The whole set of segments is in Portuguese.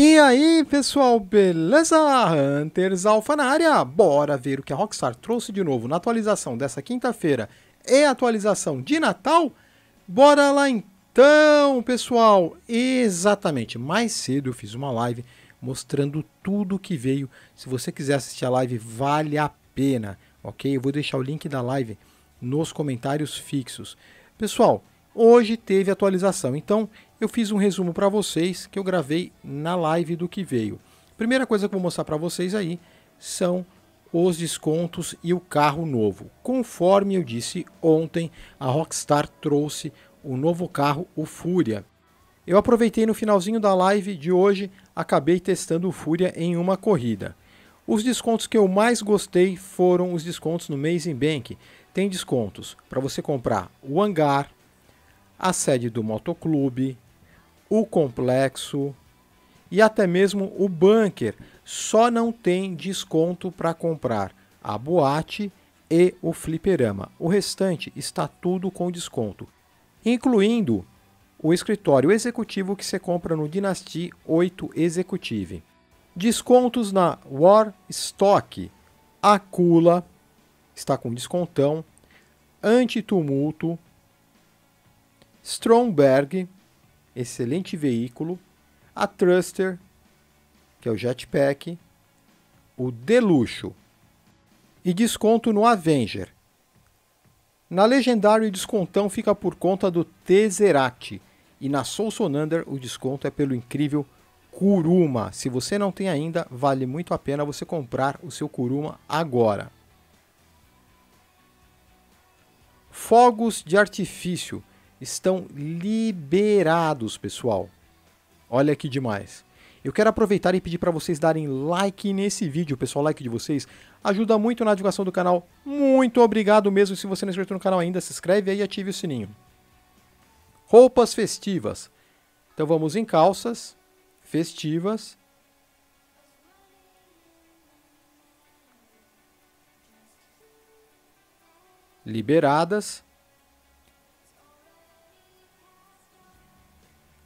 E aí, pessoal, beleza? Hunters Alpha na área. Bora ver o que a Rockstar trouxe de novo na atualização dessa quinta-feira e atualização de Natal? Bora lá então, pessoal. Exatamente, mais cedo eu fiz uma live mostrando tudo que veio. Se você quiser assistir a live, vale a pena, ok? Eu vou deixar o link da live nos comentários fixos. Pessoal, hoje teve atualização, então eu fiz um resumo para vocês que eu gravei na live do que veio. Primeira coisa que eu vou mostrar para vocês aí são os descontos e o carro novo. Conforme eu disse ontem, a Rockstar trouxe o novo carro, o Fúria. Eu aproveitei no finalzinho da live de hoje, acabei testando o Fúria em uma corrida. Os descontos que eu mais gostei foram os descontos no Amazing Bank. Tem descontos para você comprar o hangar, a sede do motoclube, o complexo e até mesmo o bunker só não tem desconto para comprar a boate e o fliperama. O restante está tudo com desconto, incluindo o escritório executivo que você compra no Dynasty 8 Executive. Descontos na War Stock, a Cula está com descontão, Antitumulto, Stromberg excelente veículo, a Thruster, que é o Jetpack, o Deluxo e desconto no Avenger. Na Legendário o descontão fica por conta do Tesseract e na Soul Sonander o desconto é pelo incrível Kuruma. Se você não tem ainda, vale muito a pena você comprar o seu Kuruma agora. Fogos de artifício estão liberados, pessoal. Olha que demais. Eu quero aproveitar e pedir para vocês darem like nesse vídeo, pessoal. Like de vocês ajuda muito na divulgação do canal. Muito obrigado mesmo. Se você não é inscrito no canal ainda, se inscreve aí e ative o sininho. Roupas festivas. Então vamos em calças festivas. Liberadas.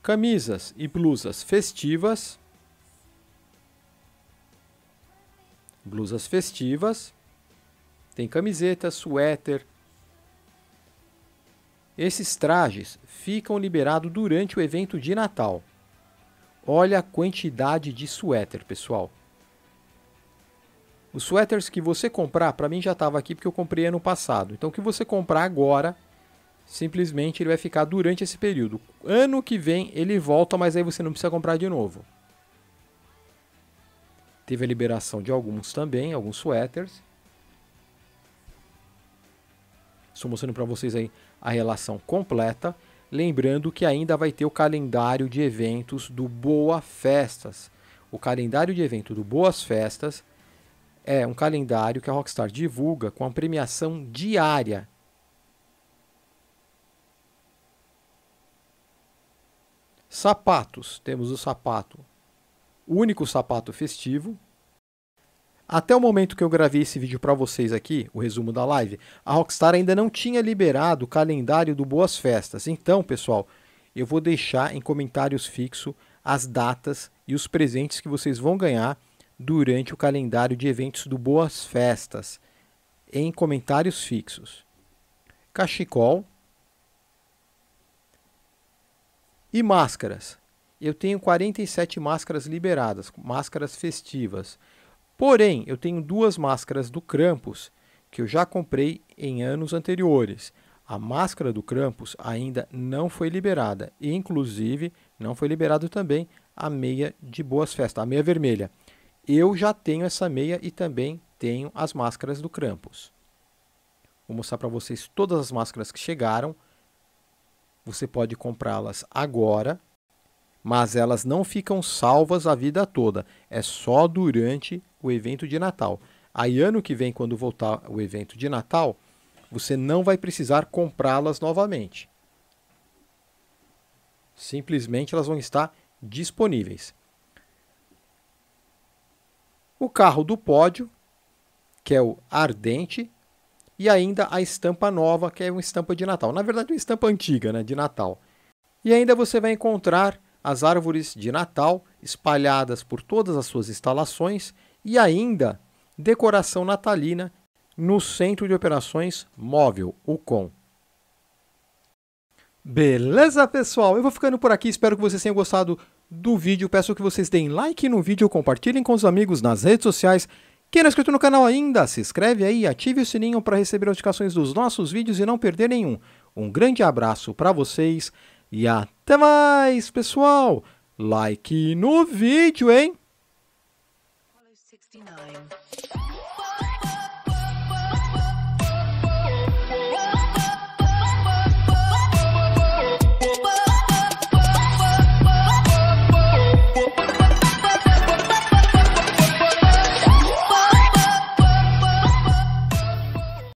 camisas e blusas festivas, blusas festivas, tem camiseta, suéter. Esses trajes ficam liberados durante o evento de Natal. Olha a quantidade de suéter, pessoal. Os suéteres que você comprar, para mim já estava aqui porque eu comprei ano passado. Então o que você comprar agora simplesmente ele vai ficar durante esse período. Ano que vem ele volta, mas aí você não precisa comprar de novo. Teve a liberação de alguns também, alguns suéteres. Estou mostrando para vocês aí a relação completa. Lembrando que ainda vai ter o calendário de eventos do Boa Festas. O calendário de evento do Boas Festas é um calendário que a Rockstar divulga com a premiação diária Sapatos: temos o sapato, o único sapato festivo. Até o momento que eu gravei esse vídeo para vocês aqui, o resumo da live, a Rockstar ainda não tinha liberado o calendário do Boas Festas. Então, pessoal, eu vou deixar em comentários fixo as datas e os presentes que vocês vão ganhar durante o calendário de eventos do Boas Festas em comentários fixos. Cachecol, E máscaras. Eu tenho 47 máscaras liberadas, máscaras festivas. Porém, eu tenho duas máscaras do Krampus que eu já comprei em anos anteriores. A máscara do Krampus ainda não foi liberada, e inclusive não foi liberado também a meia de Boas Festas, a meia vermelha. Eu já tenho essa meia e também tenho as máscaras do Krampus. Vou mostrar para vocês todas as máscaras que chegaram. Você pode comprá-las agora, mas elas não ficam salvas a vida toda. É só durante o evento de Natal. Aí ano que vem, quando voltar o evento de Natal, você não vai precisar comprá-las novamente. Simplesmente elas vão estar disponíveis. O carro do pódio, que é o Ardente, e ainda a estampa nova, que é uma estampa de Natal. Na verdade, uma estampa antiga, né, de Natal. E ainda você vai encontrar as árvores de Natal espalhadas por todas as suas instalações e ainda decoração natalina no Centro de Operações Móvel, o COM. Beleza, pessoal? Eu vou ficando por aqui, espero que vocês tenham gostado do vídeo. Peço que vocês deem like no vídeo, compartilhem com os amigos nas redes sociais quem não é inscrito no canal ainda, se inscreve aí, ative o sininho para receber notificações dos nossos vídeos e não perder nenhum. Um grande abraço para vocês e até mais, pessoal! Like no vídeo, hein? 69.